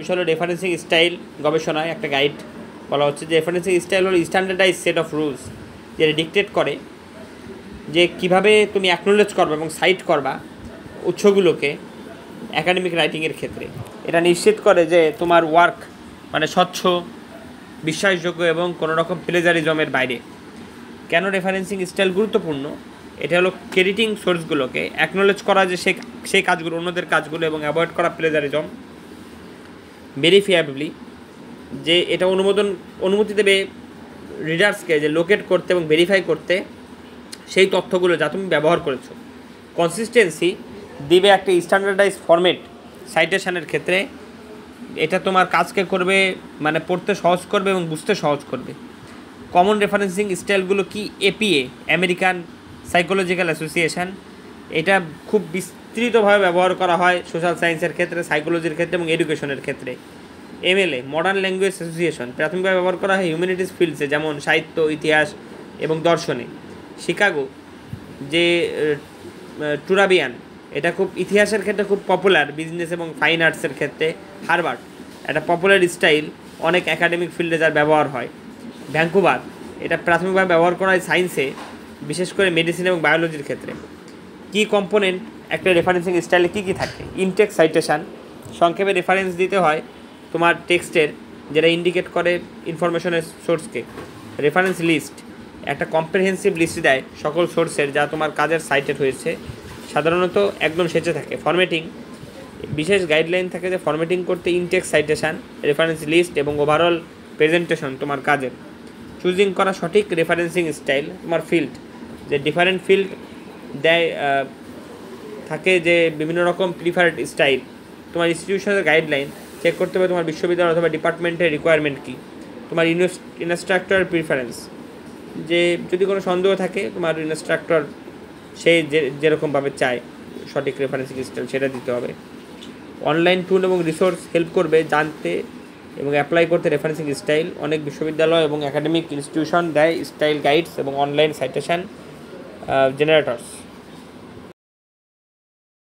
বিষয় হলো referencing style গবেষণায় একটা গাইড বলা হচ্ছে যে রেফারেন্সিং স্টাইল হলো স্ট্যান্ডার্ডাইজ সেট অফ রুলস যেটা ডিকটেট করে যে কিভাবে তুমি অ্যাকনোলেজ করবা এবং সাইট করবা উৎসগুলোকে অ্যাকাডেমিক রাইটিংয়ের ক্ষেত্রে এটা নিশ্চিত করে যে তোমার ওয়ার্ক মানে স্বচ্ছ বিশ্বাসযোগ্য এবং কোনো রকম প্লেজারিজমের বাইরে কেন রেফারেন্সিং স্টাইল গুরুত্বপূর্ণ এটা হলো ক্রেডিটিং সোর্সগুলোকে অ্যাকনোলেজ করা যে সে সেই কাজগুলো অন্যদের কাজগুলো এবং অ্যাভয়েড করা প্লেজারিজম ভেরিফিয়াবলি যে এটা অনুমোদন অনুমতি দেবে রিডার্সকে যে লোকেট করতে এবং ভেরিফাই করতে সেই তথ্যগুলো যা তুমি ব্যবহার করেছো কনসিস্টেন্সি দিবে একটা স্ট্যান্ডার্ডাইজ ফরম্যাট সাইটেশনের ক্ষেত্রে এটা তোমার কাজকে করবে মানে পড়তে সহজ করবে এবং বুঝতে সহজ করবে কমন রেফারেন্সিং স্টাইলগুলো কি এপিএ আমেরিকান সাইকোলজিক্যাল অ্যাসোসিয়েশন এটা খুব বিস্তৃতভাবে ব্যবহার করা হয় সোশ্যাল সায়েন্সের ক্ষেত্রে সাইকোলজির ক্ষেত্রে এবং এডুকেশনের ক্ষেত্রে এমএলএ মডার্ন ল্যাঙ্গুয়েজ অ্যাসোসিয়েশন প্রাথমিকভাবে ব্যবহার করা হয় হিউম্যানিটিস ফিল্ডসে যেমন সাহিত্য ইতিহাস এবং দর্শনে শিকাগো যে টুরাবিয়ান এটা খুব ইতিহাসের ক্ষেত্রে খুব পপুলার বিজনেস এবং ফাইন আর্টসের ক্ষেত্রে হারবার্ট একটা পপুলার স্টাইল অনেক একাডেমিক ফিল্ডে যার ব্যবহার হয় ভ্যাঙ্কুভার এটা প্রাথমিকভাবে ব্যবহার করা হয় সায়েন্সে বিশেষ করে মেডিসিন এবং বায়োলজির ক্ষেত্রে কি কম্পোনেন্ট একটা রেফারেন্সিং স্টাইলে কী কী থাকে ইনটেক্স সাইটেশান সংক্ষেপে রেফারেন্স দিতে হয় তোমার টেক্সটের যেটা ইন্ডিকেট করে ইনফরমেশনের সোর্সকে রেফারেন্স লিস্ট একটা কম্প্রিহেন্সিভ লিস্ট দেয় সকল সোর্সের যা তোমার কাজের সাইটেড হয়েছে সাধারণত একদম সেচে থাকে ফরম্যাটিং বিশেষ গাইডলাইন থাকে যে ফরম্যাটিং করতে ইনটেক্স সাইটেশান রেফারেন্স লিস্ট এবং ওভারঅল প্রেজেন্টেশন তোমার কাজের চুজিং করা সঠিক রেফারেন্সিং স্টাইল তোমার ফিল্ড যে ডিফারেন্ট ফিল্ড দেয় থাকে যে বিভিন্ন রকম প্রিফার্ড স্টাইল তোমার ইনস্টিটিউশনের গাইডলাইন চেক করতে হবে তোমার বিশ্ববিদ্যালয় অথবা ডিপার্টমেন্টের রিকোয়ারমেন্ট কী তোমার ইনস্ট্রাক্টর প্রিফারেন্স যে যদি কোনো সন্দেহ থাকে তোমার ইনস্ট্রাক্টর সে যে যেরকমভাবে চায় সঠিক রেফারেন্স স্টাইল সেটা দিতে হবে অনলাইন টুল এবং রিসোর্স হেল্প করবে জানতে এবং অ্যাপ্লাই করতে রেফারেন্সিং স্টাইল অনেক বিশ্ববিদ্যালয় এবং একাডেমিক ইনস্টিটিউশন দেয় স্টাইল গাইডস এবং অনলাইন সাইটেশান জেনারেটরস